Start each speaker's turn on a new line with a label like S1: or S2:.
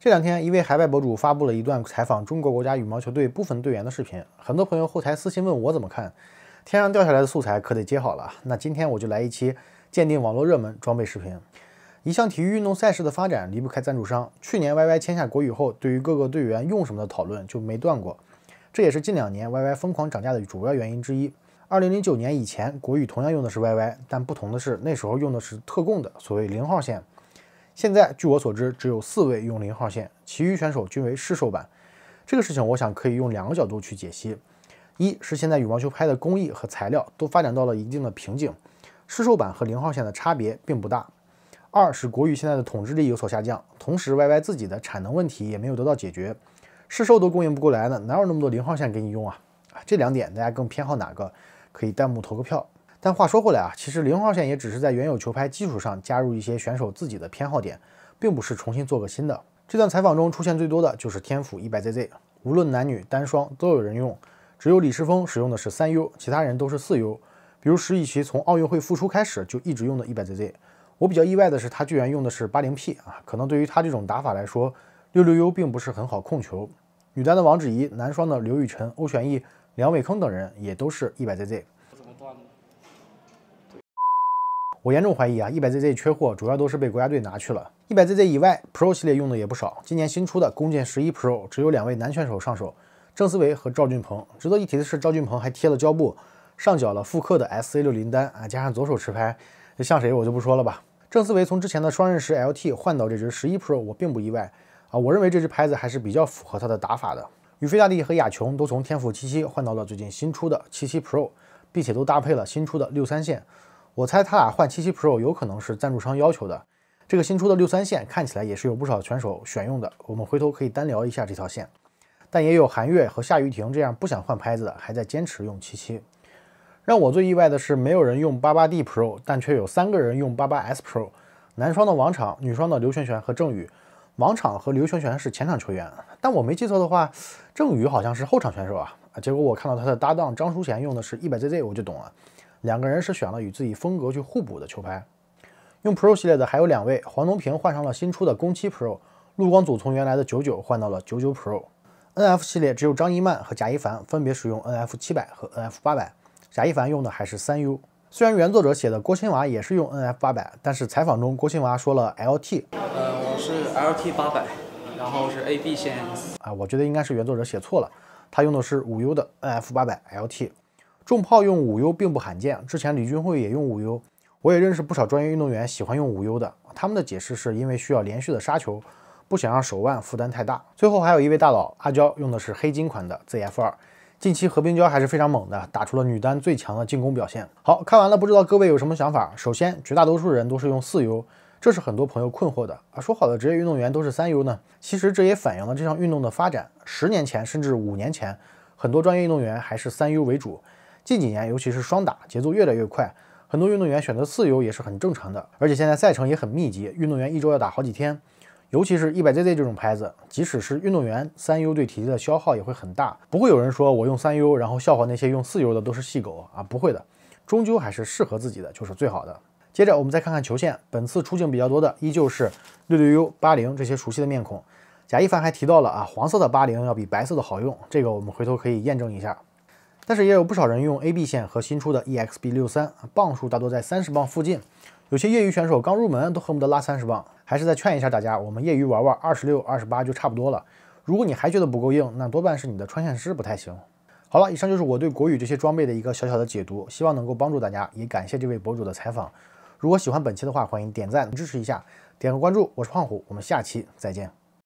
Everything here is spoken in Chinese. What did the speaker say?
S1: 这两天，一位海外博主发布了一段采访中国国家羽毛球队部分队员的视频，很多朋友后台私信问我怎么看。天上掉下来的素材可得接好了。那今天我就来一期鉴定网络热门装备视频。一项体育运动赛事的发展离不开赞助商。去年 Y Y 签下国羽后，对于各个队员用什么的讨论就没断过，这也是近两年 Y Y 疯狂涨价的主要原因之一。二零零九年以前，国羽同样用的是 Y Y，但不同的是那时候用的是特供的，所谓零号线。现在据我所知，只有四位用零号线，其余选手均为试售版。这个事情我想可以用两个角度去解析：一是现在羽毛球拍的工艺和材料都发展到了一定的瓶颈，试售版和零号线的差别并不大；二是国羽现在的统治力有所下降，同时 YY 自己的产能问题也没有得到解决，试售都供应不过来呢，哪有那么多零号线给你用啊？啊，这两点大家更偏好哪个？可以弹幕投个票。但话说回来啊，其实零号线也只是在原有球拍基础上加入一些选手自己的偏好点，并不是重新做个新的。这段采访中出现最多的就是天府一百 ZZ，无论男女单双都有人用，只有李世峰使用的是三 U，其他人都是四 U。比如石宇奇从奥运会复出开始就一直用的一百 ZZ。我比较意外的是他居然用的是八零 P 啊，可能对于他这种打法来说，六六 U 并不是很好控球。女单的王芷怡，男双的刘雨辰、欧璇毅、梁伟铿等人也都是一百 ZZ。我严重怀疑啊，一百 zz 缺货主要都是被国家队拿去了。一百 zz 以外，pro 系列用的也不少。今年新出的弓箭十一 pro 只有两位男选手上手，郑思维和赵俊鹏。值得一提的是，赵俊鹏还贴了胶布，上脚了复刻的 sc 六零单啊，加上左手持拍，像谁我就不说了吧。郑思维从之前的双刃十 lt 换到这支十一 pro，我并不意外啊，我认为这支拍子还是比较符合他的打法的。宇飞大帝和亚琼都从天府七七换到了最近新出的七七 pro，并且都搭配了新出的六三线。我猜他俩换七七 Pro 有可能是赞助商要求的。这个新出的六三线看起来也是有不少选手选用的，我们回头可以单聊一下这条线。但也有韩悦和夏雨婷这样不想换拍子的，还在坚持用七七。让我最意外的是，没有人用八八 D Pro，但却有三个人用八八 S Pro。男双的王昶，女双的刘璇璇和郑宇。王昶和刘璇璇是前场球员，但我没记错的话，郑宇好像是后场选手啊。结果我看到他的搭档张淑贤用的是一百 Z Z，我就懂了。两个人是选了与自己风格去互补的球拍，用 Pro 系列的还有两位，黄东萍换上了新出的攻七 Pro，陆光祖从原来的九九换到了九九 Pro。NF 系列只有张一曼和贾一凡分别使用 NF 七百和 NF 八百，贾一凡用的还是三 U。虽然原作者写的郭青娃也是用 NF 八百，但是采访中郭青娃说了 LT，呃，我是 LT 八百，然后是 AB 线。啊，我觉得应该是原作者写错了，他用的是五 U 的 NF 八百 LT。重炮用五 U 并不罕见，之前李俊慧也用五 U，我也认识不少专业运动员喜欢用五 U 的，他们的解释是因为需要连续的杀球，不想让手腕负担太大。最后还有一位大佬阿娇用的是黑金款的 ZF 二，近期何冰娇还是非常猛的，打出了女单最强的进攻表现。好看完了，不知道各位有什么想法？首先，绝大多数人都是用四 U，这是很多朋友困惑的啊，说好的职业运动员都是三 U 呢？其实这也反映了这项运动的发展，十年前甚至五年前，很多专业运动员还是三 U 为主。近几年，尤其是双打节奏越来越快，很多运动员选择四 U 也是很正常的。而且现在赛程也很密集，运动员一周要打好几天。尤其是 100ZZ 这种拍子，即使是运动员三 U 对体力的消耗也会很大。不会有人说我用三 U，然后笑话那些用四 U 的都是细狗啊？不会的，终究还是适合自己的就是最好的。接着我们再看看球线，本次出镜比较多的依旧是 66U、80这些熟悉的面孔。贾一凡还提到了啊，黄色的80要比白色的好用，这个我们回头可以验证一下。但是也有不少人用 AB 线和新出的 EXB 六三，磅数大多在三十磅附近。有些业余选手刚入门都恨不得拉三十磅，还是再劝一下大家，我们业余玩玩二十六、二十八就差不多了。如果你还觉得不够硬，那多半是你的穿线师不太行。好了，以上就是我对国语这些装备的一个小小的解读，希望能够帮助大家，也感谢这位博主的采访。如果喜欢本期的话，欢迎点赞支持一下，点个关注。我是胖虎，我们下期再见。